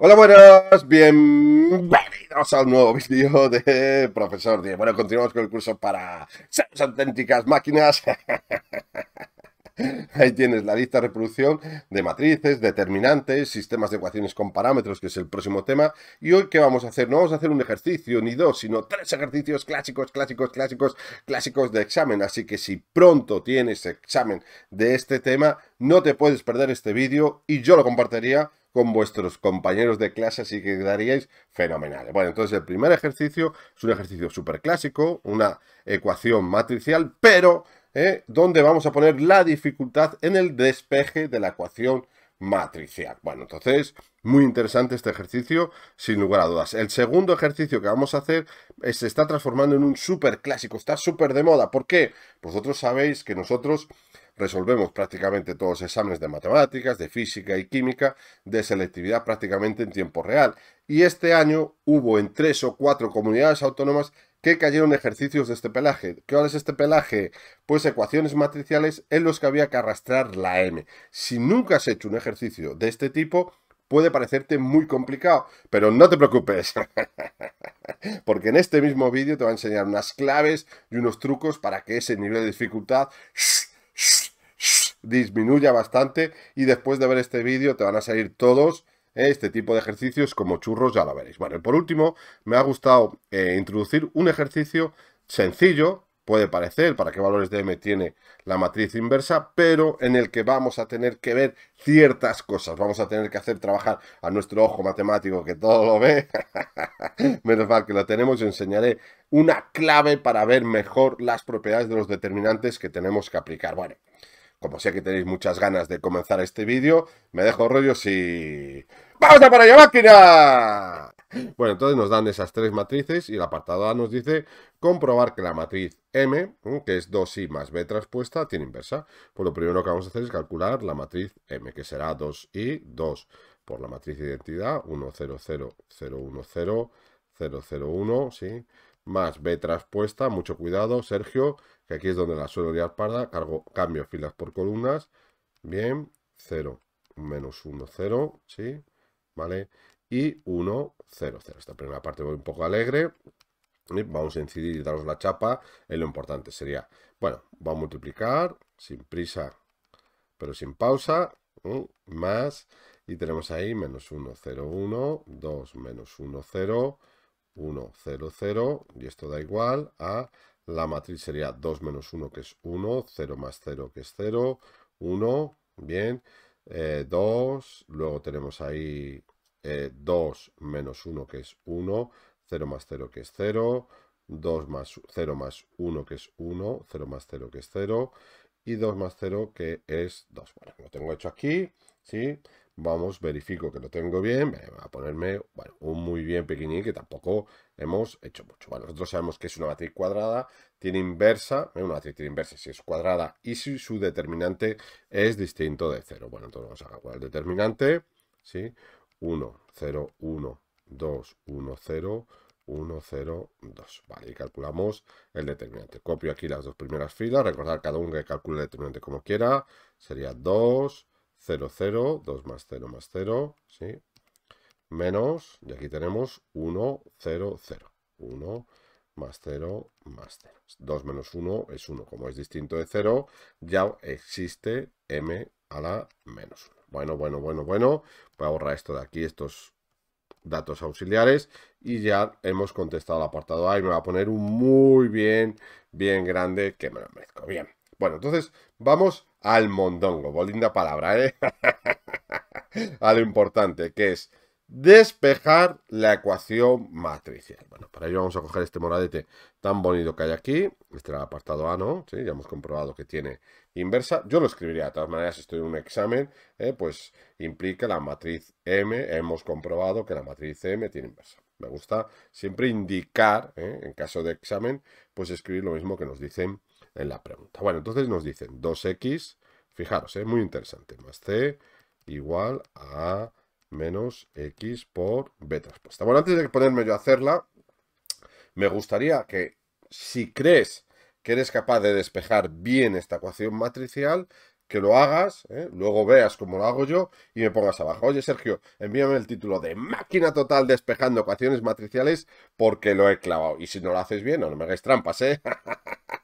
Hola, buenas, bienvenidos al nuevo vídeo de Profesor 10. Bueno, continuamos con el curso para ser auténticas máquinas. Ahí tienes la lista de reproducción de matrices, determinantes, sistemas de ecuaciones con parámetros, que es el próximo tema. Y hoy, ¿qué vamos a hacer? No vamos a hacer un ejercicio, ni dos, sino tres ejercicios clásicos, clásicos, clásicos, clásicos de examen. Así que si pronto tienes examen de este tema, no te puedes perder este vídeo y yo lo compartiría con vuestros compañeros de clase, así que quedaríais fenomenales. Bueno, entonces el primer ejercicio es un ejercicio súper clásico, una ecuación matricial, pero ¿eh? donde vamos a poner la dificultad en el despeje de la ecuación matricial. Bueno, entonces, muy interesante este ejercicio, sin lugar a dudas. El segundo ejercicio que vamos a hacer se está transformando en un súper clásico, está súper de moda. ¿Por qué? Vosotros sabéis que nosotros Resolvemos prácticamente todos los exámenes de matemáticas, de física y química, de selectividad prácticamente en tiempo real. Y este año hubo en tres o cuatro comunidades autónomas que cayeron ejercicios de este pelaje. ¿Qué es este pelaje? Pues ecuaciones matriciales en los que había que arrastrar la m. Si nunca has hecho un ejercicio de este tipo, puede parecerte muy complicado, pero no te preocupes, porque en este mismo vídeo te voy a enseñar unas claves y unos trucos para que ese nivel de dificultad disminuya bastante y después de ver este vídeo te van a salir todos eh, este tipo de ejercicios como churros, ya lo veréis. Bueno, y por último, me ha gustado eh, introducir un ejercicio sencillo, puede parecer, para qué valores de m tiene la matriz inversa, pero en el que vamos a tener que ver ciertas cosas. Vamos a tener que hacer trabajar a nuestro ojo matemático que todo lo ve. Menos mal que lo tenemos, enseñaré una clave para ver mejor las propiedades de los determinantes que tenemos que aplicar. Bueno. Como sé que tenéis muchas ganas de comenzar este vídeo, me dejo rollo y... ¡Vamos a para allá, máquina! Bueno, entonces nos dan esas tres matrices y el apartado A nos dice comprobar que la matriz M, ¿eh? que es 2i más B transpuesta, tiene inversa. Pues lo primero que vamos a hacer es calcular la matriz M, que será 2i, 2 por la matriz de identidad, 1, 0, 0, 0, 1, 0, 0, 0, 1, ¿sí? Más B traspuesta mucho cuidado, Sergio, que aquí es donde la suelo liar parda, cargo, cambio filas por columnas, bien, 0, menos 1, 0, ¿sí? ¿Vale? Y 1, 0, 0. Esta primera parte voy un poco alegre, vamos a incidir y daros la chapa, en lo importante sería, bueno, va a multiplicar, sin prisa, pero sin pausa, más, y tenemos ahí menos 1, 0, 1, 2, menos 1, 0, 1, 0, 0, y esto da igual a la matriz sería 2 menos 1, que es 1, 0 más 0, que es 0, 1, bien, 2, eh, luego tenemos ahí 2 eh, menos 1, que es 1, 0 más 0, que es 0, 2 más 0 más 1, que es 1, 0 más 0, que es 0, y 2 más 0, que es 2. Bueno, lo tengo hecho aquí, ¿sí? vamos, verifico que lo tengo bien, voy a ponerme un muy bien pequeñín que tampoco hemos hecho mucho. Bueno, nosotros sabemos que es una matriz cuadrada, tiene inversa, eh, una matriz tiene inversa si es cuadrada y si su determinante es distinto de 0. Bueno, entonces vamos a calcular el determinante, ¿sí? 1, 0, 1, 2, 1, 0, 1, 0, 2. Vale, y calculamos el determinante. Copio aquí las dos primeras filas, recordar cada uno que calcule el determinante como quiera, sería 2, 0, 0, 2 más 0 más 0, ¿sí? Menos, y aquí tenemos 1, 0, 0. 1 más 0 más 0. 2 menos 1 es 1. Como es distinto de 0, ya existe m a la menos 1. Bueno, bueno, bueno, bueno. Voy a borrar esto de aquí, estos datos auxiliares y ya hemos contestado el apartado A y me va a poner un muy bien, bien grande que me lo merezco. Bien, bueno, entonces vamos al mondongo. Bolinda palabra, ¿eh? a importante, que es despejar la ecuación matricial. Bueno, para ello vamos a coger este moradete tan bonito que hay aquí. Este era el apartado A, ¿no? Sí, ya hemos comprobado que tiene inversa. Yo lo escribiría de todas maneras si estoy en un examen, ¿eh? pues implica la matriz M. Hemos comprobado que la matriz M tiene inversa. Me gusta siempre indicar, ¿eh? en caso de examen, pues escribir lo mismo que nos dicen en la pregunta. Bueno, entonces nos dicen 2x, fijaros, es eh, muy interesante, más c igual a menos x por b transpuesta. Bueno, antes de ponerme yo a hacerla, me gustaría que si crees que eres capaz de despejar bien esta ecuación matricial, que lo hagas, eh, luego veas cómo lo hago yo y me pongas abajo. Oye, Sergio, envíame el título de Máquina Total Despejando Ecuaciones Matriciales porque lo he clavado. Y si no lo haces bien, no, me hagáis trampas, ¿eh?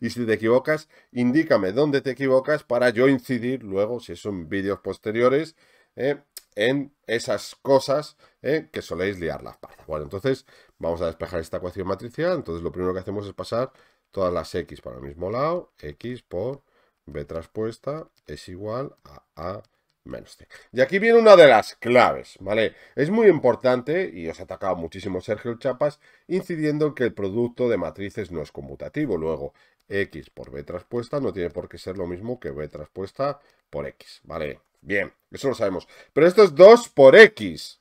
y si te equivocas, indícame dónde te equivocas para yo incidir luego, si son vídeos posteriores, eh, en esas cosas eh, que soléis liar las partes. Bueno, entonces vamos a despejar esta ecuación matricial. Entonces lo primero que hacemos es pasar todas las x para el mismo lado. x por b traspuesta es igual a a menos Y aquí viene una de las claves, ¿vale? Es muy importante, y os ha atacado muchísimo Sergio Chapas, incidiendo en que el producto de matrices no es conmutativo. Luego, x por b traspuesta no tiene por qué ser lo mismo que b traspuesta por x, ¿vale? Bien, eso lo sabemos. Pero esto es 2 por x.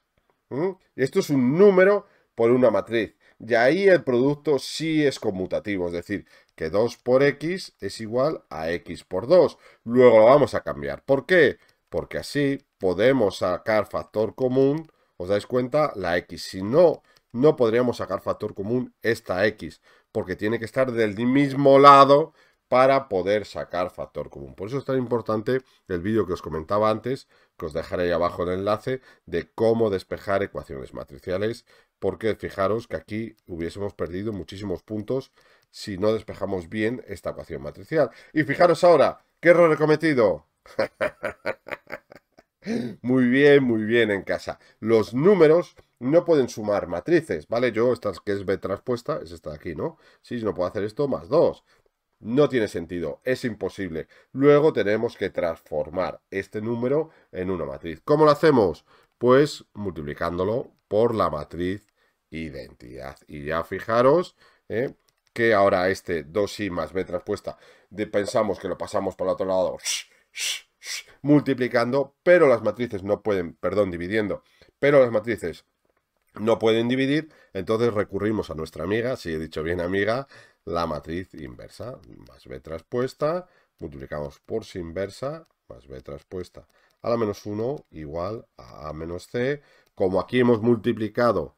Esto es un número por una matriz. Y ahí el producto sí es conmutativo, es decir, que 2 por x es igual a x por 2. Luego lo vamos a cambiar. ¿Por qué? porque así podemos sacar factor común, os dais cuenta, la x. Si no, no podríamos sacar factor común esta x, porque tiene que estar del mismo lado para poder sacar factor común. Por eso es tan importante el vídeo que os comentaba antes, que os dejaré ahí abajo el enlace, de cómo despejar ecuaciones matriciales, porque fijaros que aquí hubiésemos perdido muchísimos puntos si no despejamos bien esta ecuación matricial. Y fijaros ahora, ¿qué error he cometido? Muy bien, muy bien en casa. Los números no pueden sumar matrices, ¿vale? Yo, esta que es B transpuesta, es esta de aquí, ¿no? Si sí, no puedo hacer esto, más 2. No tiene sentido, es imposible. Luego tenemos que transformar este número en una matriz. ¿Cómo lo hacemos? Pues multiplicándolo por la matriz identidad. Y ya fijaros ¿eh? que ahora este 2i más b transpuesta de, pensamos que lo pasamos para el otro lado multiplicando, pero las matrices no pueden, perdón, dividiendo, pero las matrices no pueden dividir, entonces recurrimos a nuestra amiga, si he dicho bien amiga, la matriz inversa, más b traspuesta, multiplicamos por su inversa, más b traspuesta, a la menos 1 igual a a menos c, como aquí hemos multiplicado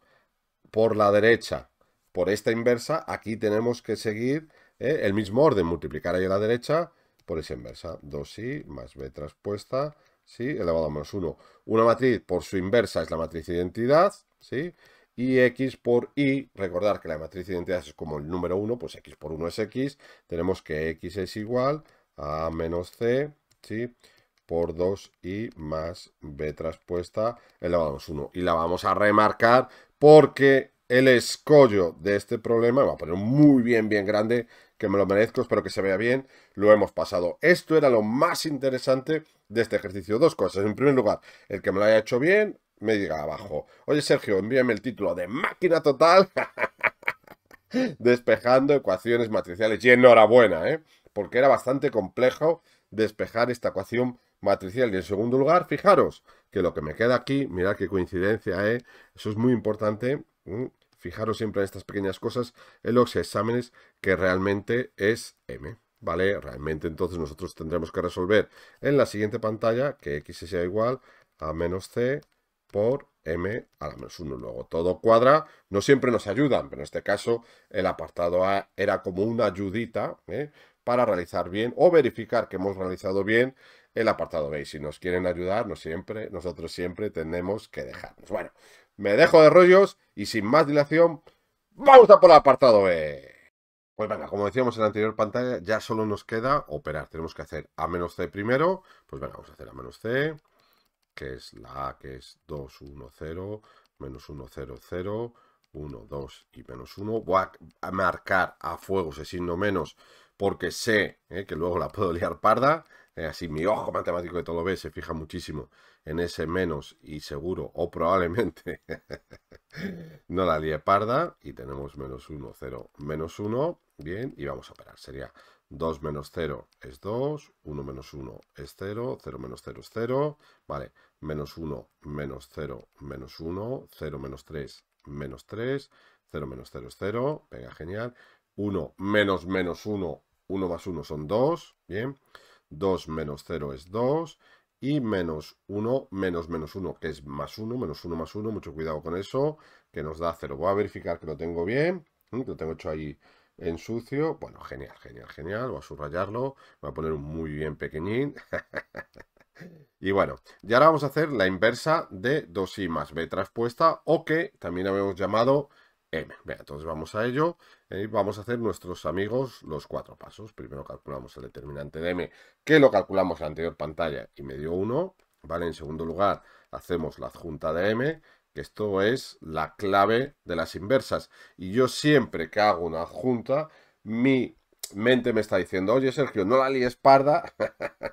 por la derecha por esta inversa, aquí tenemos que seguir eh, el mismo orden, multiplicar ahí a la derecha, por esa inversa. 2i más b traspuesta, ¿sí? elevado a menos 1. Una matriz por su inversa es la matriz identidad, ¿sí? y x por y, recordar que la matriz identidad es como el número 1, pues x por 1 es x, tenemos que x es igual a menos c, ¿sí? por 2i más b traspuesta, elevado a menos 1. Y la vamos a remarcar porque el escollo de este problema. Va a poner muy bien, bien grande, que me lo merezco, espero que se vea bien. Lo hemos pasado. Esto era lo más interesante de este ejercicio. Dos cosas. En primer lugar, el que me lo haya hecho bien, me diga abajo. Oye, Sergio, envíame el título de máquina total. despejando ecuaciones matriciales. Y enhorabuena, ¿eh? Porque era bastante complejo despejar esta ecuación matricial. Y en segundo lugar, fijaros que lo que me queda aquí, mirad qué coincidencia, ¿eh? Eso es muy importante Mm, fijaros siempre en estas pequeñas cosas, en los exámenes, que realmente es m. ¿Vale? Realmente entonces nosotros tendremos que resolver en la siguiente pantalla que x sea igual a menos c por m a la menos 1. Luego todo cuadra, no siempre nos ayudan, pero en este caso el apartado A era como una ayudita ¿eh? para realizar bien o verificar que hemos realizado bien el apartado B. Y si nos quieren ayudar, no siempre, nosotros siempre tenemos que dejarnos. Bueno, me dejo de rollos y sin más dilación, vamos a por el apartado B. Pues venga, como decíamos en la anterior pantalla, ya solo nos queda operar. Tenemos que hacer A menos C primero. Pues venga, vamos a hacer A menos C, que es la A, que es 2, 1, 0, menos 1, 0, 0, 1, 2 y menos 1. Voy a marcar a fuego ese signo menos porque sé eh, que luego la puedo liar parda. Eh, así mi ojo matemático que todo lo ve se fija muchísimo en ese menos y seguro o probablemente no la lié parda. Y tenemos menos 1, 0, menos 1. Bien, y vamos a operar. Sería 2 menos 0 es 2, 1 menos 1 es 0, 0 menos 0 es 0, vale, menos 1 menos 0 menos 1, 0 menos 3 menos 3, 0 menos 0 es 0, venga, genial. 1 menos menos 1, 1 más 1 son 2, bien. 2 menos 0 es 2 y menos 1 menos menos 1, que es más 1, menos 1 más 1, mucho cuidado con eso, que nos da 0. Voy a verificar que lo tengo bien, que ¿eh? lo tengo hecho ahí en sucio. Bueno, genial, genial, genial. Voy a subrayarlo, voy a poner un muy bien pequeñín. Y bueno, y ahora vamos a hacer la inversa de 2i más b traspuesta o que también habíamos llamado m. entonces vamos a ello y vamos a hacer nuestros amigos los cuatro pasos. Primero calculamos el determinante de m, que lo calculamos en la anterior pantalla y me dio 1. ¿vale? En segundo lugar, hacemos la adjunta de m, que esto es la clave de las inversas. Y yo siempre que hago una adjunta, mi mente me está diciendo, oye Sergio, no la líes parda,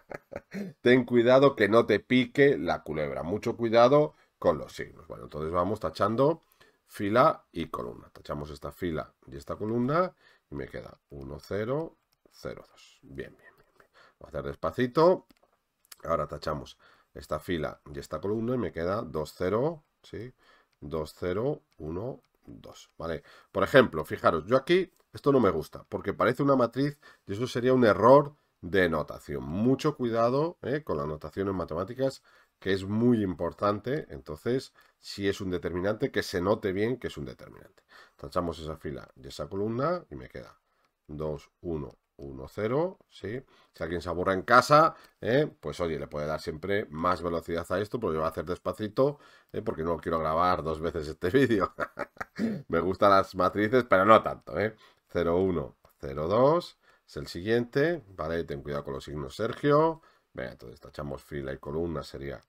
ten cuidado que no te pique la culebra, mucho cuidado con los signos. Bueno, entonces vamos tachando fila y columna. Tachamos esta fila y esta columna y me queda 1, 0, 0, 2. Bien, bien, bien. Voy a hacer despacito. Ahora tachamos esta fila y esta columna y me queda 2, 0, ¿sí? 2, 0, 1, 2. ¿Vale? Por ejemplo, fijaros, yo aquí esto no me gusta, porque parece una matriz y eso sería un error de notación. Mucho cuidado eh, con la notación en matemáticas, que es muy importante. Entonces, si es un determinante, que se note bien que es un determinante. Tachamos esa fila y esa columna y me queda 2, 1, 1, 0. ¿sí? Si alguien se aburra en casa, eh, pues oye, le puede dar siempre más velocidad a esto, pero yo voy a hacer despacito, eh, porque no quiero grabar dos veces este vídeo. me gustan las matrices, pero no tanto. 01, 02. Es el siguiente, ¿vale? Ten cuidado con los signos, Sergio. Venga, entonces tachamos fila y columna, sería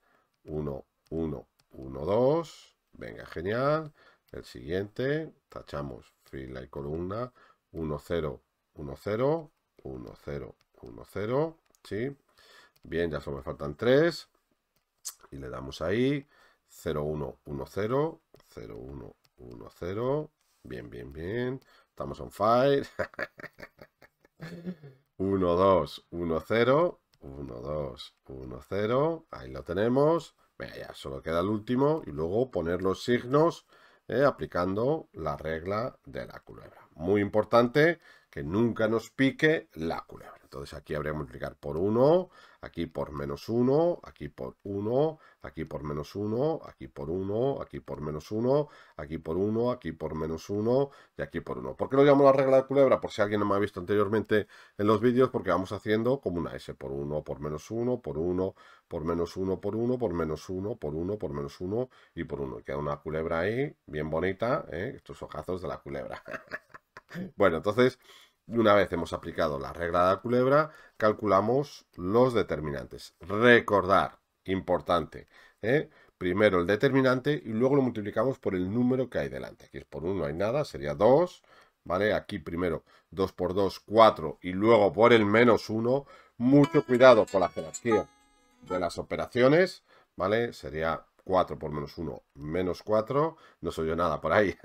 1, 1, 1, 2. Venga, genial. El siguiente, tachamos fila y columna, 1, 0, 1, 0, 1, 0, 1, 0. ¿Sí? Bien, ya solo me faltan 3. Y le damos ahí, 0, 1, 1, 0, 0, 1, 1, 0. Bien, bien, bien estamos on fire. 1, 2, 1, 0. 1, 2, 1, 0. Ahí lo tenemos. ya solo queda el último y luego poner los signos eh, aplicando la regla de la culebra. Muy importante que nunca nos pique la culebra. Entonces aquí habría que multiplicar por 1, aquí por menos 1, aquí por 1, aquí por menos 1, aquí por 1, aquí por menos 1, aquí por 1, aquí por menos 1 y aquí por 1. ¿Por qué lo llamo la regla de culebra? Por si alguien no me ha visto anteriormente en los vídeos, porque vamos haciendo como una S por 1, por menos 1, por 1, por menos 1, por 1, por menos 1, por 1, por menos 1 y por 1. Queda una culebra ahí, bien bonita, ¿eh? estos ojazos de la culebra. bueno, entonces una vez hemos aplicado la regla de la culebra, calculamos los determinantes. Recordar, importante. ¿eh? Primero el determinante y luego lo multiplicamos por el número que hay delante. Aquí es por 1 no hay nada, sería 2. ¿Vale? Aquí primero 2 por 2, 4 y luego por el menos 1. Mucho cuidado con la jerarquía de las operaciones. ¿Vale? Sería 4 por menos 1, menos 4. No soy yo nada por ahí.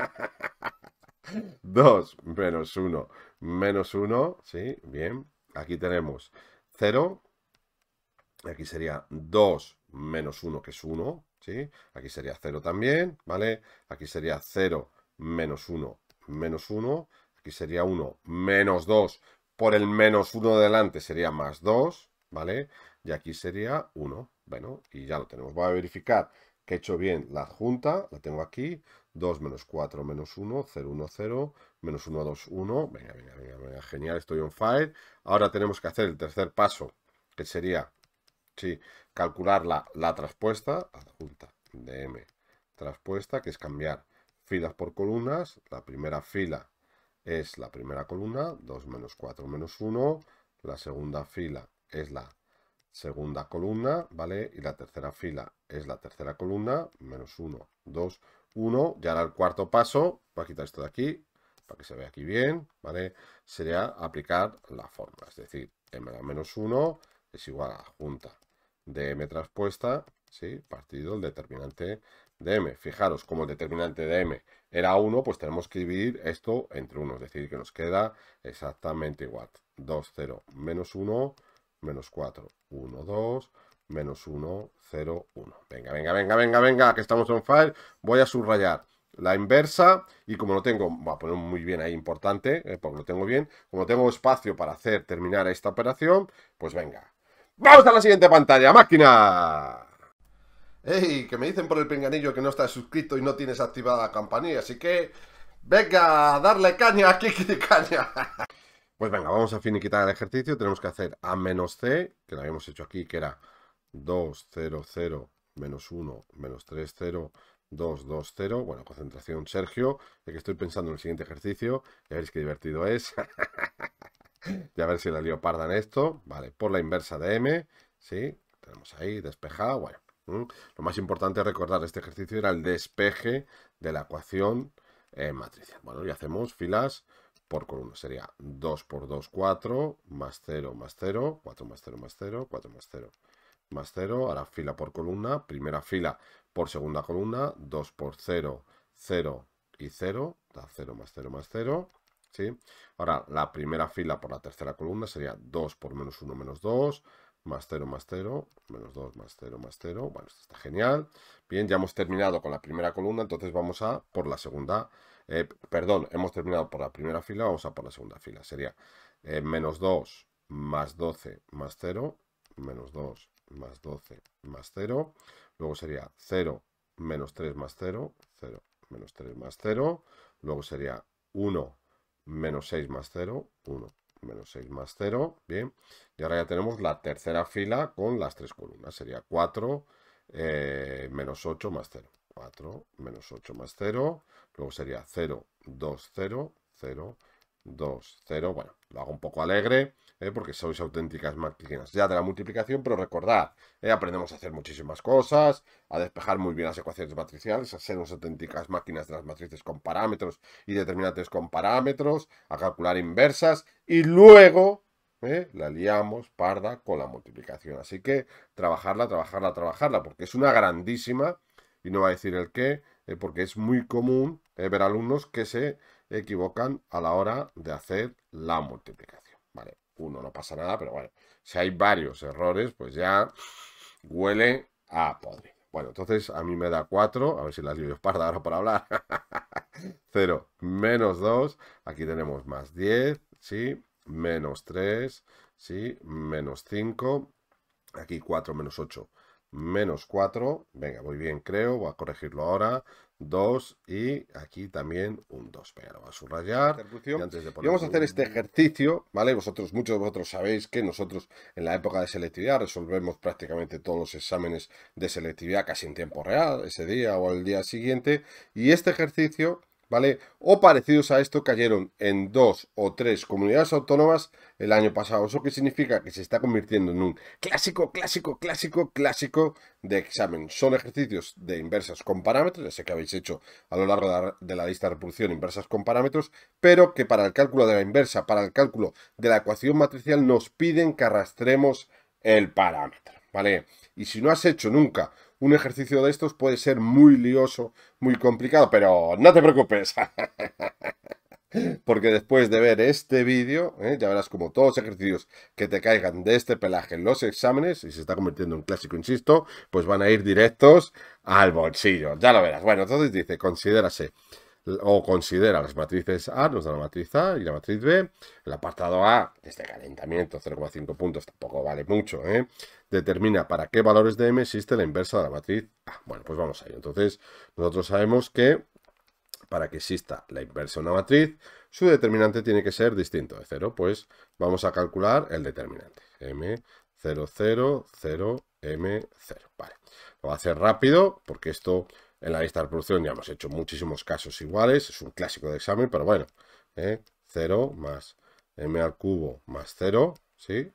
2 menos 1, menos 1. Sí, bien. Aquí tenemos 0, Aquí sería 2 menos 1, que es 1, ¿sí? Aquí sería 0 también, ¿vale? Aquí sería 0 menos 1, menos 1. Aquí sería 1 menos 2. Por el menos 1 de delante sería más 2, ¿vale? Y aquí sería 1. Bueno, y ya lo tenemos. Voy a verificar que he hecho bien la adjunta. La tengo aquí. 2 menos 4 menos 1, 0, 1, 0, menos 1, 2, 1. Venga, venga, venga, venga. Genial, estoy on fire. Ahora tenemos que hacer el tercer paso, que sería Sí, calcular la, la traspuesta adjunta, M, traspuesta, que es cambiar filas por columnas. La primera fila es la primera columna, 2 menos 4 menos 1. La segunda fila es la segunda columna, ¿vale? Y la tercera fila es la tercera columna, menos 1, 2, 1. Y ahora el cuarto paso, voy a quitar esto de aquí, para que se vea aquí bien, ¿vale? Sería aplicar la forma, es decir, m menos 1 es igual a junta de M traspuesta, ¿sí? Partido el determinante de M. Fijaros, como el determinante de M era 1, pues tenemos que dividir esto entre 1, es decir, que nos queda exactamente igual. 2, 0, menos 1, menos 4, 1, 2, menos 1, 0, 1. Venga, venga, venga, venga, venga, que estamos en file. Voy a subrayar la inversa y como lo tengo, voy a poner muy bien ahí importante, eh, porque lo tengo bien, como tengo espacio para hacer terminar esta operación, pues venga, Vamos a la siguiente pantalla, máquina. ¡Ey! Que me dicen por el pinganillo que no estás suscrito y no tienes activada la campanilla, así que... ¡Venga! ¡Darle caña aquí, caña! pues venga, vamos a finiquitar el ejercicio. Tenemos que hacer A menos C, que lo habíamos hecho aquí, que era 2, 0, 0, menos 1, menos 3, 0, 2, 2, 0. Bueno, concentración Sergio, Es que estoy pensando en el siguiente ejercicio. Ya veréis qué divertido es. Y a ver si la parda en esto. Vale, por la inversa de M. Sí, tenemos ahí despejado. Bueno, lo más importante recordar este ejercicio era el despeje de la ecuación en matricial. Bueno, y hacemos filas por columna. Sería 2 por 2, 4, más 0, más 0, 4 más 0, más 0, 4 más 0, más 0. Ahora fila por columna, primera fila por segunda columna, 2 por 0, 0 y 0, da 0 más 0 más 0. Ahora, la primera fila por la tercera columna sería 2 por menos 1 menos 2, más 0 más 0, menos 2 más 0 más 0. Bueno, esto está genial. Bien, ya hemos terminado con la primera columna, entonces vamos a por la segunda. Eh, perdón, hemos terminado por la primera fila, vamos a por la segunda fila. Sería eh, menos 2 más 12 más 0, menos 2 más 12 más 0. Luego sería 0 menos 3 más 0, 0 menos 3 más 0. Luego sería 1 menos 6 más 0, 1, menos 6 más 0, bien. Y ahora ya tenemos la tercera fila con las tres columnas, sería 4, eh, menos 8 más 0, 4, menos 8 más 0, luego sería 0, 2, 0, 0, 2, 0, bueno, lo hago un poco alegre, ¿eh? porque sois auténticas máquinas ya de la multiplicación, pero recordad, ¿eh? aprendemos a hacer muchísimas cosas, a despejar muy bien las ecuaciones matriciales, a ser unas auténticas máquinas de las matrices con parámetros y determinantes con parámetros, a calcular inversas y luego ¿eh? la liamos parda con la multiplicación. Así que trabajarla, trabajarla, trabajarla, porque es una grandísima, y no va a decir el qué, porque es muy común ver alumnos que se equivocan a la hora de hacer la multiplicación. Vale uno, no pasa nada, pero bueno, si hay varios errores, pues ya huele a podre. Bueno, entonces a mí me da 4, a ver si las lío parda ahora para hablar. 0, menos 2, aquí tenemos más 10, ¿sí? Menos 3, ¿sí? Menos 5, aquí 4 menos 8, menos 4, venga, muy bien creo, voy a corregirlo ahora, 2 y aquí también un 2. pero lo voy a subrayar. Y, vamos a hacer este ejercicio, ¿vale? Vosotros, muchos de vosotros sabéis que nosotros en la época de selectividad resolvemos prácticamente todos los exámenes de selectividad casi en tiempo real, ese día o el día siguiente. Y este ejercicio ¿vale? O parecidos a esto cayeron en dos o tres comunidades autónomas el año pasado. Eso que significa que se está convirtiendo en un clásico, clásico, clásico, clásico de examen. Son ejercicios de inversas con parámetros, ya sé que habéis hecho a lo largo de la, lista de reproducción inversas con parámetros, pero que para el cálculo de la inversa, para el cálculo de la ecuación matricial, nos piden que arrastremos el parámetro, ¿vale? Y si no has hecho nunca un ejercicio de estos puede ser muy lioso, muy complicado, pero no te preocupes. Porque después de ver este vídeo, ¿eh? ya verás como todos los ejercicios que te caigan de este pelaje en los exámenes, y se está convirtiendo en clásico, insisto, pues van a ir directos al bolsillo. Ya lo verás. Bueno, entonces dice, considérase o considera las matrices A, nos da la matriz A y la matriz B. El apartado A, este calentamiento, 0,5 puntos, tampoco vale mucho, ¿eh? determina para qué valores de M existe la inversa de la matriz A. Bueno, pues vamos a Entonces, nosotros sabemos que para que exista la inversa de una matriz, su determinante tiene que ser distinto de 0. Pues vamos a calcular el determinante. M, 0, 0, 0, M, 0. Vale. Lo va a hacer rápido porque esto en la lista de reproducción ya hemos hecho muchísimos casos iguales, es un clásico de examen, pero bueno, 0 ¿eh? más m al cubo más 0, ¿sí?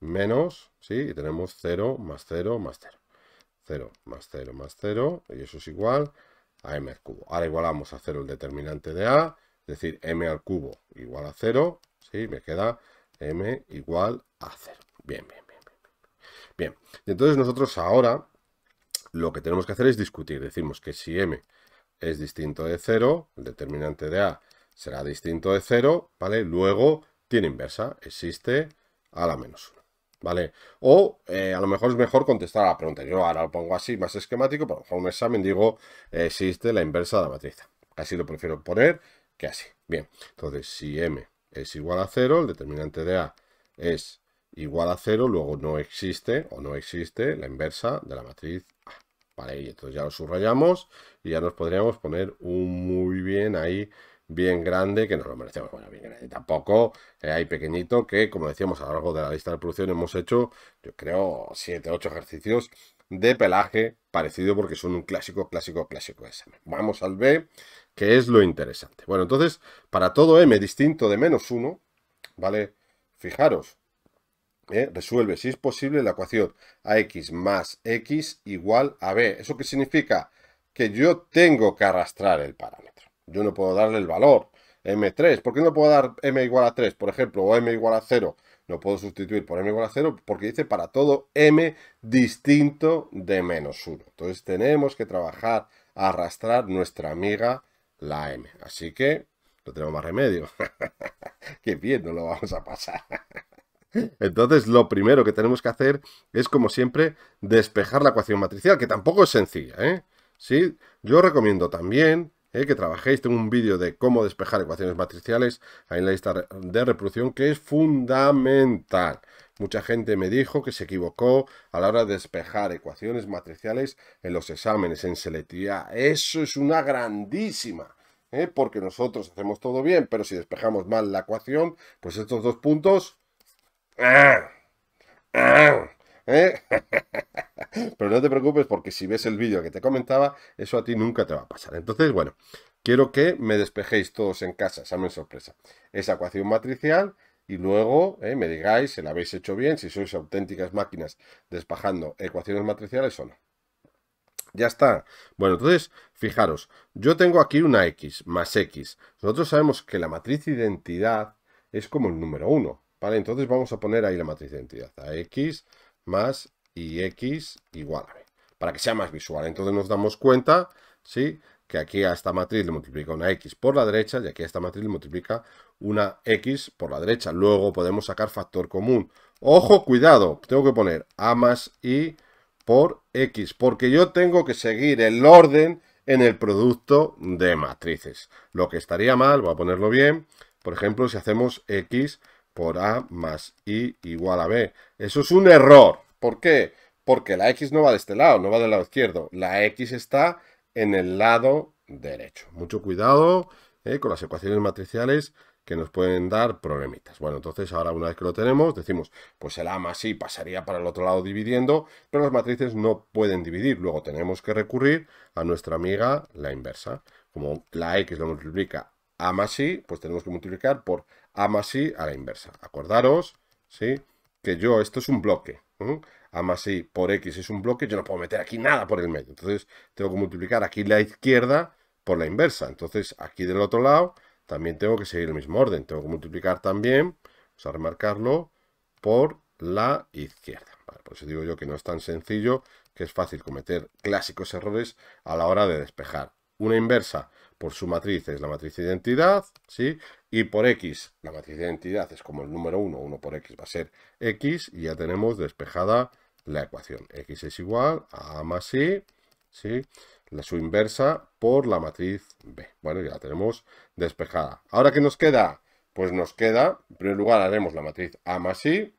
Menos, ¿sí? Y tenemos 0 más 0 más 0. 0 más 0 más 0, y eso es igual a m al cubo. Ahora igualamos a 0 el determinante de a, es decir, m al cubo igual a 0, ¿sí? Me queda m igual a 0. Bien, bien, bien. Bien, bien. bien. entonces nosotros ahora lo que tenemos que hacer es discutir. Decimos que si m es distinto de 0, el determinante de a será distinto de 0, ¿vale? Luego tiene inversa, existe a la menos 1. ¿Vale? O eh, a lo mejor es mejor contestar a la pregunta. Yo ahora lo pongo así, más esquemático, pero en un examen digo, existe la inversa de la matriz. Así lo prefiero poner que así. Bien, entonces si m es igual a 0, el determinante de a es igual a 0, luego no existe o no existe la inversa de la matriz A. Vale, y entonces ya lo subrayamos y ya nos podríamos poner un muy bien ahí, bien grande, que nos lo merecemos. Bueno, bien grande tampoco, hay eh, pequeñito, que como decíamos a lo largo de la lista de producción hemos hecho, yo creo, 7, 8 ejercicios de pelaje parecido porque son un clásico, clásico, clásico de examen. Vamos al B, que es lo interesante. Bueno, entonces, para todo M distinto de menos 1, ¿vale? Fijaros, ¿eh? Resuelve, si es posible, la ecuación x más x igual a b. ¿Eso qué significa? Que yo tengo que arrastrar el parámetro. Yo no puedo darle el valor m3. ¿Por qué no puedo dar m igual a 3, por ejemplo, o m igual a 0? no puedo sustituir por m igual a 0 porque dice para todo m distinto de menos 1. Entonces tenemos que trabajar a arrastrar nuestra amiga la m. Así que no tenemos más remedio. Qué bien, no lo vamos a pasar. Entonces, lo primero que tenemos que hacer es, como siempre, despejar la ecuación matricial, que tampoco es sencilla, ¿eh? ¿Sí? Yo recomiendo también ¿eh? que trabajéis, tengo un vídeo de cómo despejar ecuaciones matriciales ahí en la lista de reproducción, que es fundamental. Mucha gente me dijo que se equivocó a la hora de despejar ecuaciones matriciales en los exámenes, en selectividad. Eso es una grandísima. ¿eh? Porque nosotros hacemos todo bien, pero si despejamos mal la ecuación, pues estos dos puntos Pero no te preocupes porque si ves el vídeo que te comentaba, eso a ti nunca te va a pasar. Entonces, bueno, quiero que me despejéis todos en casa, examen sorpresa, esa ecuación matricial y luego eh, me digáis si la habéis hecho bien, si sois auténticas máquinas despajando ecuaciones matriciales o no. Ya está. Bueno, entonces, fijaros, yo tengo aquí una X más X. Nosotros sabemos que la matriz identidad es como el número 1. ¿Vale? Entonces vamos a poner ahí la matriz de identidad. A x más y x igual a b. Para que sea más visual. Entonces nos damos cuenta, ¿sí? Que aquí a esta matriz le multiplica una x por la derecha y aquí a esta matriz le multiplica una x por la derecha. Luego podemos sacar factor común. ¡Ojo, cuidado! Tengo que poner a más y por x, porque yo tengo que seguir el orden en el producto de matrices. Lo que estaría mal, voy a ponerlo bien, por ejemplo, si hacemos x por A más I igual a B. Eso es un error. ¿Por qué? Porque la X no va de este lado, no va del lado izquierdo. La X está en el lado derecho. Mucho cuidado eh, con las ecuaciones matriciales que nos pueden dar problemitas. Bueno, entonces ahora una vez que lo tenemos, decimos, pues el A más I pasaría para el otro lado dividiendo, pero las matrices no pueden dividir. Luego tenemos que recurrir a nuestra amiga la inversa. Como la X lo multiplica A más I, pues tenemos que multiplicar por a más y a la inversa. Acordaros, ¿sí? Que yo, esto es un bloque. a más y por X es un bloque, yo no puedo meter aquí nada por el medio. Entonces, tengo que multiplicar aquí la izquierda por la inversa. Entonces, aquí del otro lado, también tengo que seguir el mismo orden. Tengo que multiplicar también, vamos a remarcarlo, por la izquierda. por eso digo yo que no es tan sencillo, que es fácil cometer clásicos errores a la hora de despejar. Una inversa por su matriz es la matriz de identidad, ¿sí? Y por X, la matriz de identidad es como el número 1, 1 por X va a ser X, y ya tenemos despejada la ecuación. X es igual a A más Y, ¿sí? La su inversa por la matriz B. Bueno, ya la tenemos despejada. ¿Ahora qué nos queda? Pues nos queda, en primer lugar haremos la matriz A más Y,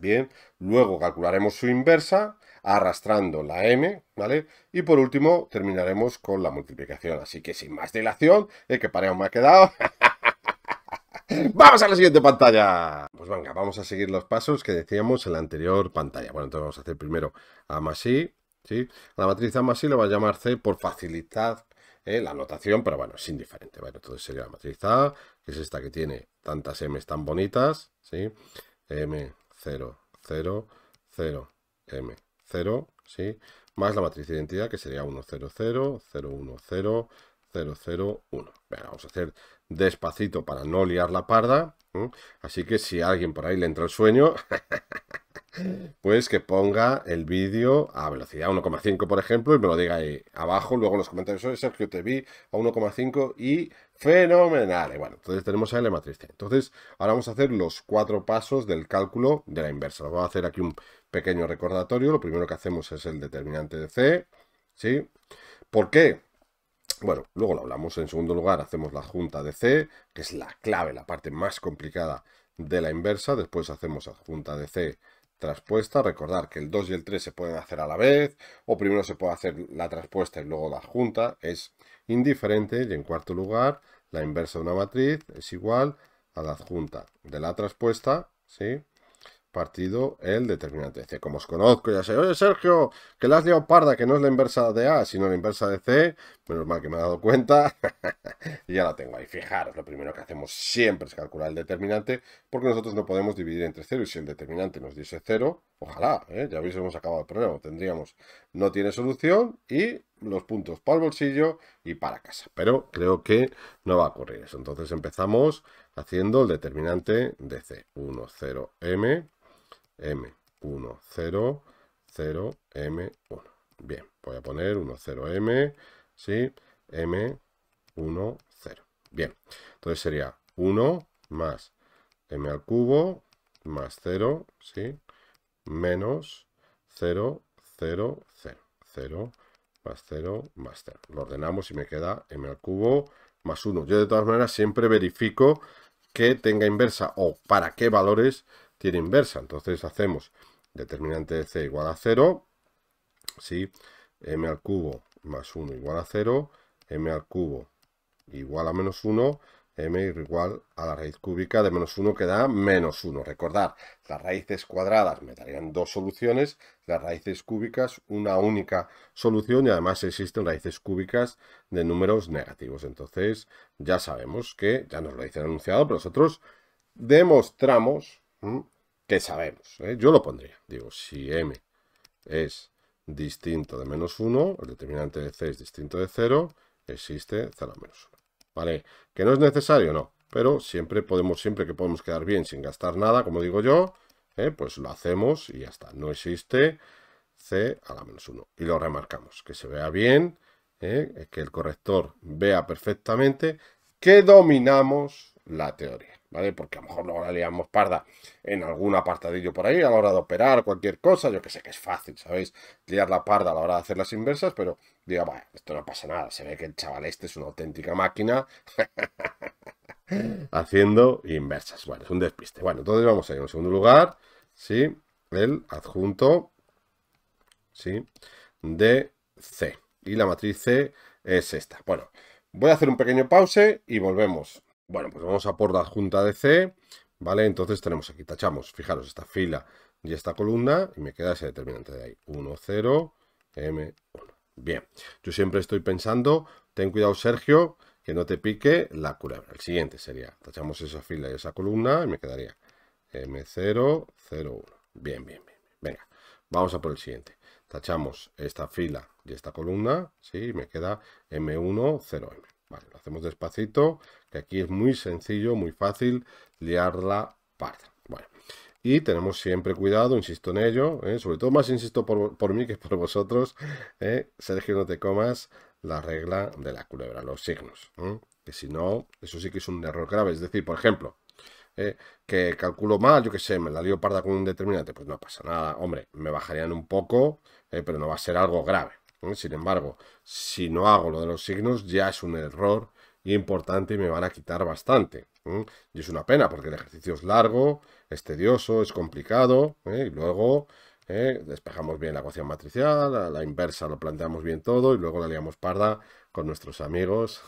bien, luego calcularemos su inversa, arrastrando la m, ¿vale? Y por último terminaremos con la multiplicación. Así que sin más dilación, el que pareo me ha quedado... ¡Vamos a la siguiente pantalla! Pues venga, vamos a seguir los pasos que decíamos en la anterior pantalla. Bueno, entonces vamos a hacer primero A más I, ¿sí? La matriz A más I la va a llamar C por facilitar ¿eh? la notación, pero bueno, es indiferente. Bueno, entonces sería la matriz A, que es esta que tiene tantas M tan bonitas, ¿sí? M, 0, 0, 0, M, 0, ¿sí? Más la matriz de identidad, que sería 1, 0, 0, 0, 1, 0, 0, 0, 1. vamos a hacer despacito para no liar la parda. ¿sí? Así que si a alguien por ahí le entra el sueño, pues que ponga el vídeo a velocidad 1,5, por ejemplo, y me lo diga ahí abajo, luego en los comentarios, Sergio, te vi a 1,5 y Fenomenal. Bueno, entonces tenemos a L matriz C. Entonces, ahora vamos a hacer los cuatro pasos del cálculo de la inversa. Vamos a hacer aquí un pequeño recordatorio. Lo primero que hacemos es el determinante de C. ¿Sí? ¿Por qué? Bueno, luego lo hablamos. En segundo lugar, hacemos la junta de C, que es la clave, la parte más complicada de la inversa. Después hacemos la junta de C transpuesta. Recordar que el 2 y el 3 se pueden hacer a la vez, o primero se puede hacer la traspuesta y luego la junta. Es indiferente, y en cuarto lugar la inversa de una matriz es igual a la adjunta de la traspuesta, ¿sí? partido el determinante de C. Como os conozco, ya sé, oye Sergio, que la has liado parda, que no es la inversa de A, sino la inversa de C. Menos mal que me he dado cuenta. y ya la tengo ahí. Fijaros, lo primero que hacemos siempre es calcular el determinante, porque nosotros no podemos dividir entre cero. Y si el determinante nos dice cero, ojalá, ¿eh? ya hubiésemos acabado el problema. Tendríamos, no tiene solución y los puntos para el bolsillo y para casa. Pero creo que no va a ocurrir eso. Entonces empezamos haciendo el determinante de C. 1, 0, M M1, 0, 0, M1. Bien, voy a poner 1, 0, M, ¿sí? M, 1, 0. Bien, entonces sería 1 más M al cubo más 0, ¿sí? Menos 0, 0, 0, 0, más 0, más 0. Lo ordenamos y me queda M al cubo más 1. Yo de todas maneras siempre verifico que tenga inversa o para qué valores tiene inversa. Entonces hacemos determinante de C igual a 0, ¿sí? m al cubo más 1 igual a 0, m al cubo igual a menos 1, m igual a la raíz cúbica de menos 1 que da menos 1. Recordad, las raíces cuadradas me darían dos soluciones, las raíces cúbicas una única solución y además existen raíces cúbicas de números negativos. Entonces ya sabemos que, ya nos lo dice el pero nosotros demostramos que sabemos, eh? yo lo pondría. Digo, si m es distinto de menos 1, el determinante de c es distinto de 0, existe 0 menos 1. ¿Vale? Que no es necesario, no. Pero siempre podemos, siempre que podemos quedar bien sin gastar nada, como digo yo, eh, pues lo hacemos y ya está. No existe c a la menos 1. Y lo remarcamos, que se vea bien, eh, que el corrector vea perfectamente que dominamos la teoría. Porque a lo mejor luego la liamos parda en algún apartadillo por ahí a la hora de operar, cualquier cosa, yo que sé que es fácil, ¿sabéis? Liar la parda a la hora de hacer las inversas, pero diga, esto no pasa nada, se ve que el chaval este es una auténtica máquina haciendo inversas. Bueno, es un despiste. Bueno, entonces vamos a ir en segundo lugar, ¿sí? El adjunto, ¿sí? De C. Y la matriz C es esta. Bueno, voy a hacer un pequeño pause y volvemos. Bueno, pues vamos a por la adjunta de C, ¿vale? Entonces tenemos aquí, tachamos, fijaros, esta fila y esta columna, y me queda ese determinante de ahí, 1, 0, M1. Bien, yo siempre estoy pensando, ten cuidado Sergio, que no te pique la cura. El siguiente sería, tachamos esa fila y esa columna, y me quedaría M0, 0, 1. Bien, bien, bien. Venga, vamos a por el siguiente. Tachamos esta fila y esta columna, ¿sí? Y me queda M1, 0M lo hacemos despacito, que aquí es muy sencillo, muy fácil liar la parda. Bueno, y tenemos siempre cuidado, insisto en ello, ¿eh? sobre todo más insisto por, mí que por vosotros, ¿eh? Sergio, no te comas la regla de la culebra, los signos. ¿eh? Que si no, eso sí que es un error grave. Es decir, por ejemplo, que calculo mal, yo que sé, me la lío parda con un determinante, pues no pasa nada, hombre, me bajarían un poco, pero no va a ser algo grave. Sin embargo, si no hago lo de los signos, ya es un error importante y me van a quitar bastante. Y es una pena porque el ejercicio es largo, es tedioso, es complicado. ¿eh? Y luego ¿eh? despejamos bien la ecuación matricial, a la inversa lo planteamos bien todo y luego la liamos parda con nuestros amigos.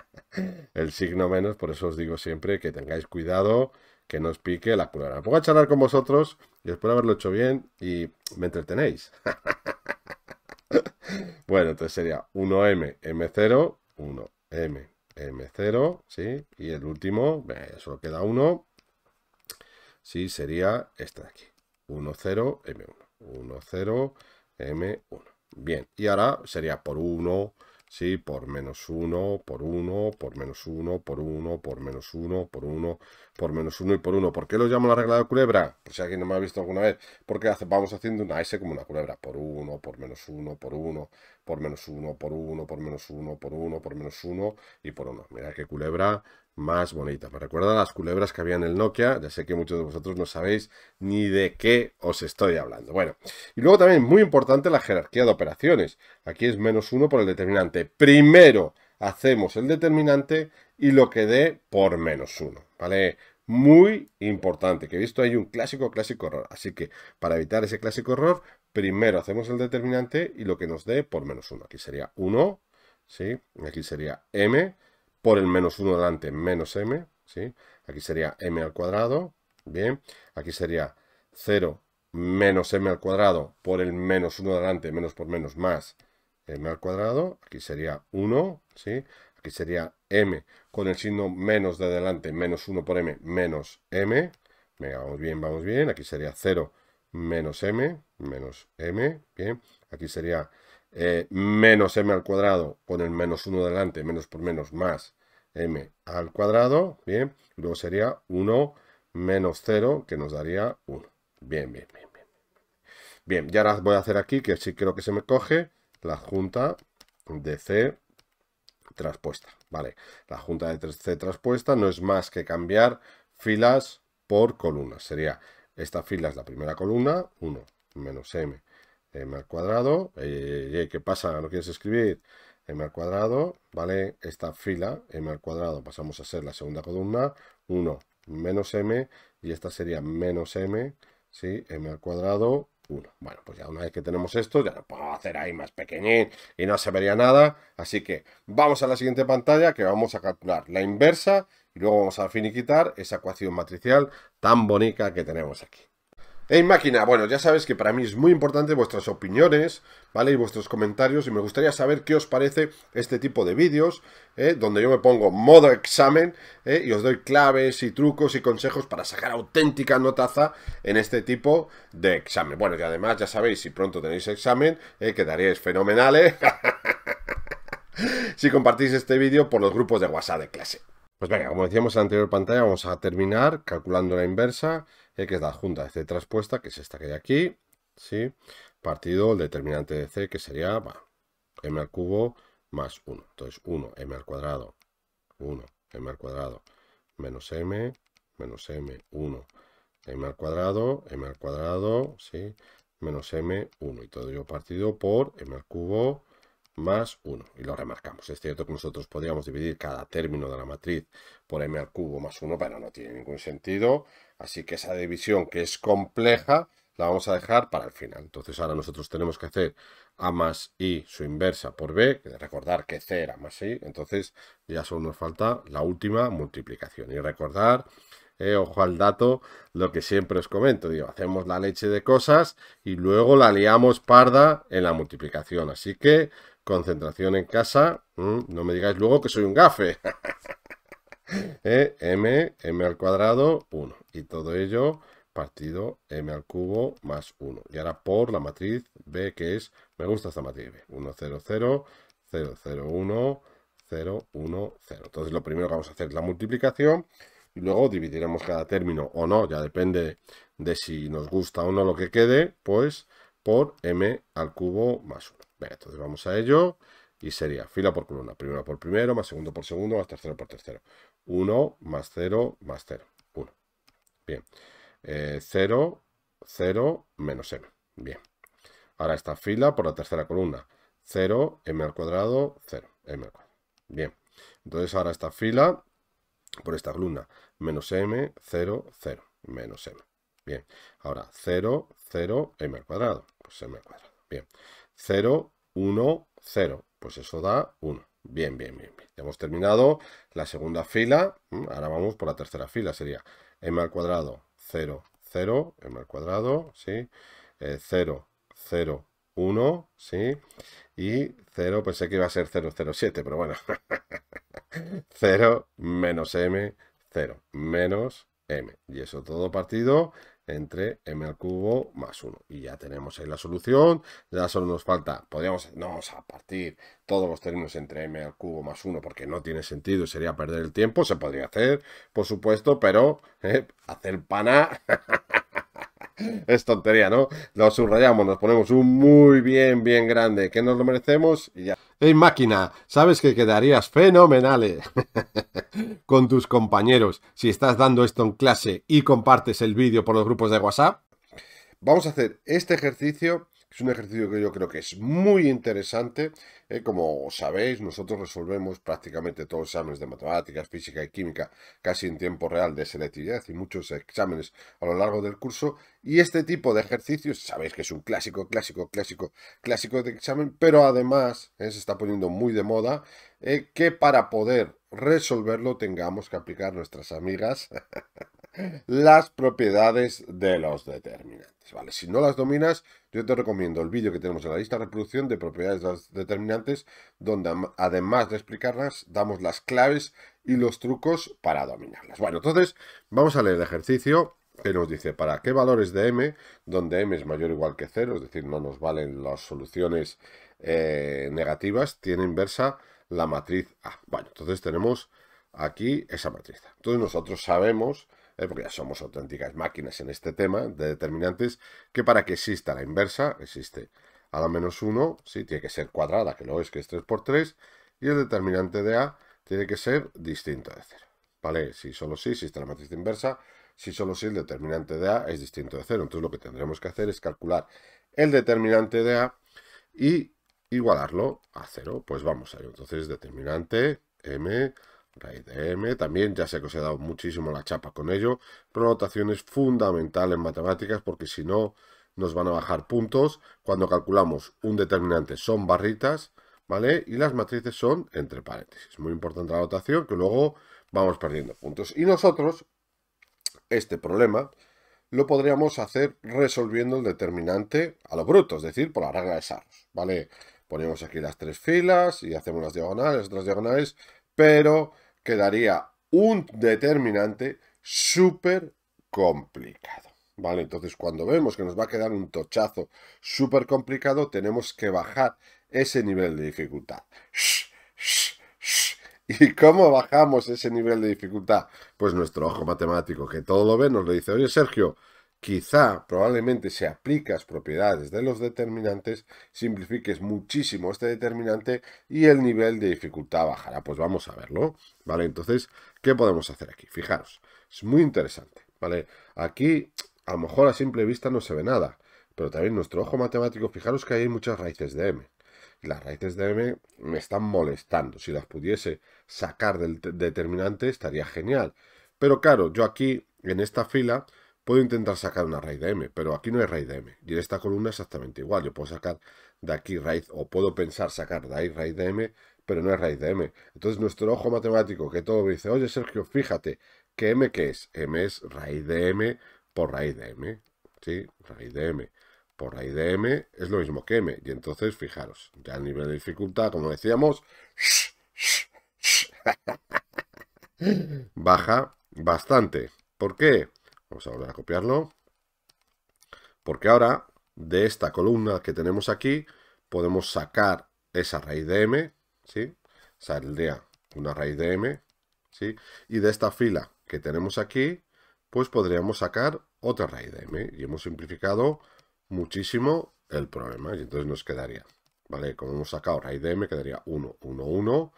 el signo menos, por eso os digo siempre que tengáis cuidado, que no os pique la culera. Voy a charlar con vosotros y espero haberlo hecho bien y me entretenéis. bueno, entonces sería 1M, M0, 1, M, M0, ¿sí? Y el último, solo queda 1, sí, sería este de aquí, 1, 0, M1, 1, 0, M1. Bien, y ahora sería por 1, ¿sí? Por menos 1, por 1, por menos 1, por 1, por menos 1, por 1, por menos uno y por uno. ¿Por qué lo llamo la regla de culebra? Pues si alguien no me ha visto alguna vez, porque vamos haciendo una S como una culebra, por uno, por menos uno, por uno, por menos uno, por uno, por menos uno, por uno, por menos uno y por uno. Mira qué culebra más bonita. Me recuerda las culebras que había en el Nokia. Ya sé que muchos de vosotros no sabéis ni de qué os estoy hablando. Bueno, y luego también muy importante la jerarquía de operaciones. Aquí es menos uno por el determinante. Primero hacemos el determinante y lo que dé por menos 1, ¿vale? Muy importante, que he visto ahí un clásico, clásico error. Así que para evitar ese clásico error, primero hacemos el determinante y lo que nos dé por menos 1. Aquí sería 1, ¿sí? Aquí sería m, por el menos 1 delante, menos m, ¿sí? Aquí sería m al cuadrado, bien. Aquí sería 0 menos m al cuadrado por el menos 1 delante, menos por menos, más m al cuadrado. Aquí sería 1, ¿sí? Aquí sería m con el signo menos de adelante, menos 1 por m, menos m. Venga, vamos bien, vamos bien. Aquí sería 0 menos m, menos m, bien. Aquí sería eh, menos m al cuadrado con el menos 1 delante, menos por menos, más m al cuadrado, bien. Luego sería 1 menos 0, que nos daría 1. Bien, bien, bien, bien. Bien, y ahora voy a hacer aquí, que sí creo que se me coge, la junta de C transpuesta. Vale, la junta de 3C transpuesta no es más que cambiar filas por columnas. Sería esta fila es la primera columna, 1 menos m, m al cuadrado. y eh, eh, eh, ¿Qué pasa? ¿No quieres escribir? m al cuadrado, ¿vale? Esta fila, m al cuadrado, pasamos a ser la segunda columna, 1 menos m, y esta sería menos m, ¿sí? m al cuadrado, bueno, pues ya una vez que tenemos esto, ya lo podemos hacer ahí más pequeñín y no se vería nada. Así que vamos a la siguiente pantalla que vamos a calcular la inversa y luego vamos a finiquitar esa ecuación matricial tan bonita que tenemos aquí. Hey máquina, bueno, ya sabes que para mí es muy importante vuestras opiniones, ¿vale? Y vuestros comentarios, y me gustaría saber qué os parece este tipo de vídeos, ¿eh? donde yo me pongo modo examen ¿eh? y os doy claves y trucos y consejos para sacar auténtica notaza en este tipo de examen. Bueno, y además ya sabéis, si pronto tenéis examen, ¿eh? quedaréis fenomenales si compartís este vídeo por los grupos de WhatsApp de clase. Pues venga, como decíamos en la anterior pantalla, vamos a terminar calculando la inversa que es la junta de C traspuesta, que es esta que hay aquí, ¿sí? Partido el determinante de C, que sería m al cubo más 1. Entonces 1, m al cuadrado, 1, m al cuadrado, menos m, menos m, 1, m al cuadrado, m al cuadrado, ¿sí? Menos m, 1. Y todo ello partido por m al cubo más 1 y lo remarcamos. Es cierto que nosotros podríamos dividir cada término de la matriz por m al cubo más 1, pero no tiene ningún sentido. Así que esa división que es compleja la vamos a dejar para el final. Entonces ahora nosotros tenemos que hacer A más I su inversa por B. Recordar que C era más I. Entonces ya solo nos falta la última multiplicación. Y recordar, eh, ojo al dato, lo que siempre os comento. Digo, hacemos la leche de cosas y luego la liamos parda en la multiplicación. Así que concentración en casa. Mm, no me digáis luego que soy un gafe. E, m, m al cuadrado, 1. Y todo ello partido m al cubo más 1. Y ahora por la matriz B, que es, me gusta esta matriz B, 1, 0, 0, 0, 0, 1, 0, 1, 0. Entonces lo primero que vamos a hacer es la multiplicación y luego dividiremos cada término o no, ya depende de si nos gusta o no lo que quede, pues por m al cubo más 1. entonces vamos a ello y sería fila por columna, primero por primero, más segundo por segundo, más tercero por tercero. 1 más 0 más 0. 1. Bien. 0, eh, 0, menos m. Bien. Ahora esta fila por la tercera columna. 0, m al cuadrado, 0, m al cuadrado. Bien. Entonces ahora esta fila por esta columna. Menos m, 0, 0, menos m. Bien. Ahora 0, 0, m al cuadrado. Pues m al cuadrado. Bien. 0, 1, 0. Pues eso da 1. Bien, bien, bien, hemos terminado la segunda fila. Ahora vamos por la tercera fila. Sería m al cuadrado 0, 0, m al cuadrado, ¿sí? 0, 0, 1, ¿sí? Y 0, pensé que iba a ser 0, 0, 7, pero bueno. 0 menos m, 0 menos m. Y eso todo partido entre m al cubo más 1. Y ya tenemos ahí la solución. Ya solo nos falta, podríamos, no vamos a partir todos los términos entre m al cubo más 1 porque no tiene sentido y sería perder el tiempo. Se podría hacer, por supuesto, pero eh, hacer pana es tontería, ¿no? Lo subrayamos, nos ponemos un muy bien, bien grande, que nos lo merecemos y ya. ¡Ey, máquina! Sabes que quedarías fenomenal eh? con tus compañeros si estás dando esto en clase y compartes el vídeo por los grupos de WhatsApp. Vamos a hacer este ejercicio es un ejercicio que yo creo que es muy interesante. Eh, como sabéis, nosotros resolvemos prácticamente todos los exámenes de matemáticas, física y química casi en tiempo real de selectividad y muchos exámenes a lo largo del curso. Y este tipo de ejercicios, sabéis que es un clásico, clásico, clásico, clásico de examen, pero además eh, se está poniendo muy de moda eh, que para poder resolverlo tengamos que aplicar nuestras amigas las propiedades de los determinantes. ¿vale? Si no las dominas, yo te recomiendo el vídeo que tenemos en la lista de reproducción de propiedades de los determinantes, donde además de explicarlas, damos las claves y los trucos para dominarlas. Bueno, entonces vamos a leer el ejercicio que nos dice para qué valores de m, donde m es mayor o igual que 0, es decir, no nos valen las soluciones eh, negativas, tiene inversa la matriz A. Bueno, entonces tenemos aquí esa matriz. Entonces nosotros sabemos ¿eh? porque ya somos auténticas máquinas en este tema de determinantes, que para que exista la inversa, existe a la menos 1, sí, tiene que ser cuadrada, que lo es, que es 3 por 3, y el determinante de A tiene que ser distinto de 0. ¿Vale? Si solo sí existe la matriz inversa, si solo sí el determinante de A es distinto de 0. Entonces lo que tendremos que hacer es calcular el determinante de A y igualarlo a 0. Pues vamos a ello. Entonces determinante M Raid M también, ya sé que os he dado muchísimo la chapa con ello, pero la notación es fundamental en matemáticas porque si no nos van a bajar puntos. Cuando calculamos un determinante son barritas, ¿vale? Y las matrices son entre paréntesis. Muy importante la notación que luego vamos perdiendo puntos. Y nosotros este problema lo podríamos hacer resolviendo el determinante a lo bruto, es decir, por la regla de Saros, ¿vale? Ponemos aquí las tres filas y hacemos las diagonales, otras diagonales, pero quedaría un determinante súper complicado. ¿Vale? Entonces, cuando vemos que nos va a quedar un tochazo súper complicado, tenemos que bajar ese nivel de dificultad. ¿Y cómo bajamos ese nivel de dificultad? Pues nuestro ojo matemático, que todo lo ve, nos le dice, oye Sergio, quizá probablemente si aplicas propiedades de los determinantes, simplifiques muchísimo este determinante y el nivel de dificultad bajará. Pues vamos a verlo, ¿vale? Entonces, ¿qué podemos hacer aquí? Fijaros, es muy interesante, ¿vale? Aquí, a lo mejor a simple vista no se ve nada, pero también nuestro ojo matemático, fijaros que hay muchas raíces de m. Las raíces de m me están molestando. Si las pudiese sacar del determinante estaría genial. Pero claro, yo aquí, en esta fila, Puedo intentar sacar una raíz de m, pero aquí no es raíz de m. Y en esta columna exactamente igual. Yo puedo sacar de aquí raíz, o puedo pensar sacar de ahí raíz de m, pero no es raíz de m. Entonces nuestro ojo matemático que todo me dice, oye Sergio, fíjate, ¿qué m qué es? m es raíz de m por raíz de m. ¿Sí? Raíz de m por raíz de m es lo mismo que m. Y entonces, fijaros, ya el nivel de dificultad, como decíamos, baja bastante. ¿Por qué? Vamos a volver a copiarlo. Porque ahora, de esta columna que tenemos aquí, podemos sacar esa raíz de m, ¿sí? Saldría una raíz de m, ¿sí? Y de esta fila que tenemos aquí, pues podríamos sacar otra raíz de m. Y hemos simplificado muchísimo el problema. Y entonces nos quedaría, ¿vale? Como hemos sacado raíz de m, quedaría 1, 1, 1.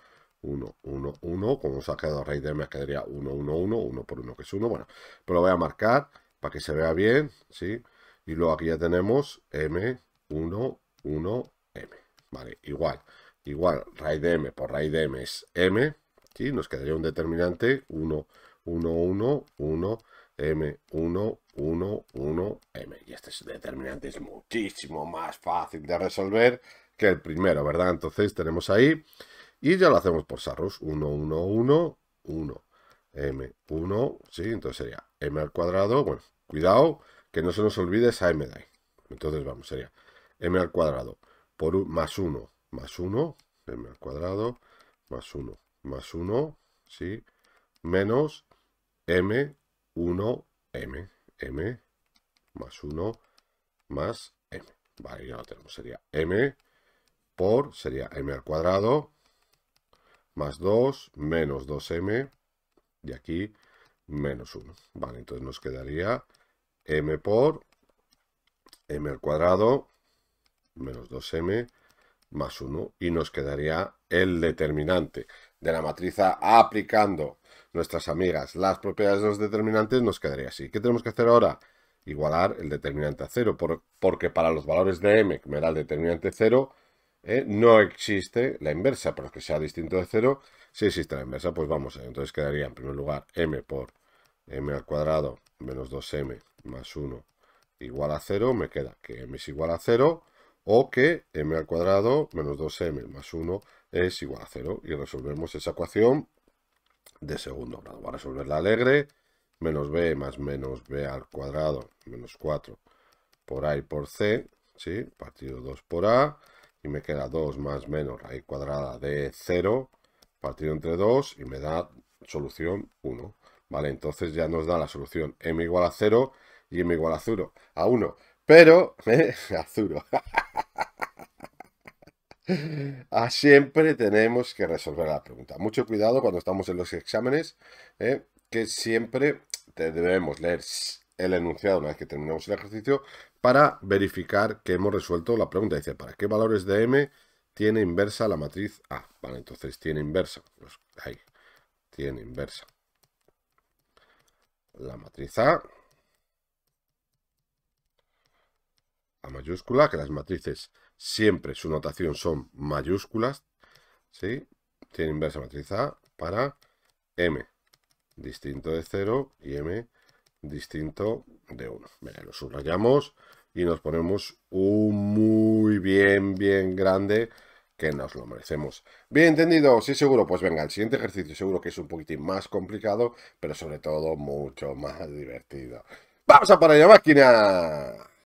1, 1, 1. Como se ha quedado rey de me quedaría 1, 1, 1, 1 por 1, que es 1. Bueno, pero lo voy a marcar para que se vea bien, ¿sí? Y luego aquí ya tenemos M, 1, 1, M. Vale, igual, igual, raíz de M por raíz de M es M, y Nos quedaría un determinante 1, 1, 1, 1, M, 1, 1, 1, M. Y este determinante es muchísimo más fácil de resolver que el primero, ¿verdad? Entonces tenemos ahí y ya lo hacemos por sarros. 1, 1, 1, 1. M1, sí, entonces sería M al cuadrado. Bueno, cuidado que no se nos olvide esa M de ahí. Entonces vamos, sería M al cuadrado por más 1, más 1, M al cuadrado, más 1, más 1, sí, menos M1, M, M, más 1, más M. Vale, ya lo tenemos. Sería M por, sería M al cuadrado, más 2, menos 2m, y aquí menos 1. Vale, entonces nos quedaría m por m al cuadrado menos 2m más 1 y nos quedaría el determinante de la matriz aplicando nuestras amigas las propiedades de los determinantes nos quedaría así. ¿Qué tenemos que hacer ahora? Igualar el determinante a 0 porque para los valores de m que me da el determinante 0 ¿eh? no existe la inversa, pero que sea distinto de 0, si existe la inversa, pues vamos, entonces quedaría en primer lugar m por m al cuadrado menos 2m más 1 igual a 0, me queda que m es igual a 0, o que m al cuadrado menos 2m más 1 es igual a 0, y resolvemos esa ecuación de segundo grado. Va a resolver la alegre, menos b más menos b al cuadrado menos 4 por a y por c, ¿sí? partido 2 por a, y me queda 2 más menos raíz cuadrada de 0 partido entre 2 y me da solución 1. Vale, entonces ya nos da la solución m igual a 0 y m igual a 0, a 1. Pero, ¿eh? a 0. a siempre tenemos que resolver la pregunta. Mucho cuidado cuando estamos en los exámenes, ¿eh? que siempre debemos leer el enunciado una vez que terminamos el ejercicio, para verificar que hemos resuelto la pregunta. Dice, ¿para qué valores de m tiene inversa la matriz A? Vale, entonces tiene inversa. Pues, ahí, tiene inversa. La matriz A. A mayúscula, que las matrices siempre su notación son mayúsculas. ¿Sí? Tiene inversa matriz A para m distinto de 0 y m distinto de uno. Mira, lo subrayamos y nos ponemos un muy bien, bien grande que nos lo merecemos. Bien entendido, sí seguro, pues venga, el siguiente ejercicio seguro que es un poquitín más complicado, pero sobre todo mucho más divertido. ¡Vamos a por la máquina!